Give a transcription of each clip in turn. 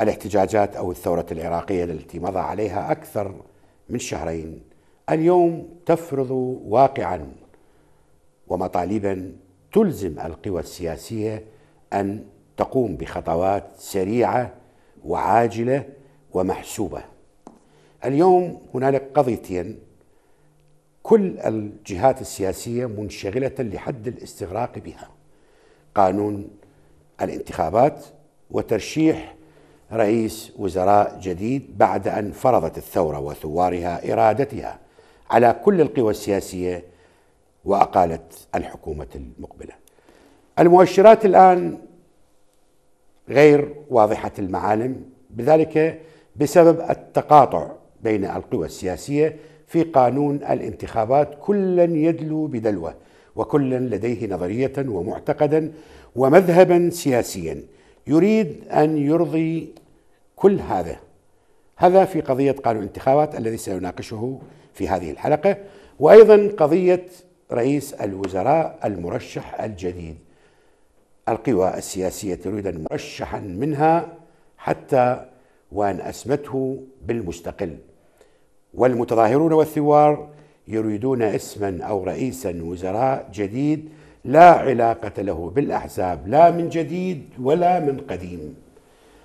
الاحتجاجات أو الثورة العراقية التي مضى عليها أكثر من شهرين اليوم تفرض واقعا ومطالبا تلزم القوى السياسية أن تقوم بخطوات سريعة وعاجلة ومحسوبة اليوم هنالك قضيتين كل الجهات السياسية منشغلة لحد الاستغراق بها قانون الانتخابات وترشيح رئيس وزراء جديد بعد أن فرضت الثورة وثوارها إرادتها على كل القوى السياسية وأقالت الحكومة المقبلة المؤشرات الآن غير واضحة المعالم بذلك بسبب التقاطع بين القوى السياسية في قانون الانتخابات كلا يدلو بدلوه وكلا لديه نظرية ومعتقدا ومذهبا سياسيا يريد أن يرضي كل هذا هذا في قضية قانون الانتخابات الذي سنناقشه في هذه الحلقة وأيضا قضية رئيس الوزراء المرشح الجديد القوى السياسية تريد مرشحا منها حتى وأن أسمته بالمستقل والمتظاهرون والثوار يريدون اسما أو رئيسا وزراء جديد لا علاقة له بالأحزاب لا من جديد ولا من قديم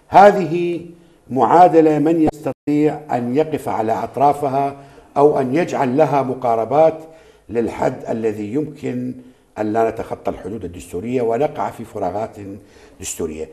هذه معادله من يستطيع ان يقف على اطرافها او ان يجعل لها مقاربات للحد الذي يمكن ان لا نتخطى الحدود الدستوريه ونقع في فراغات دستوريه.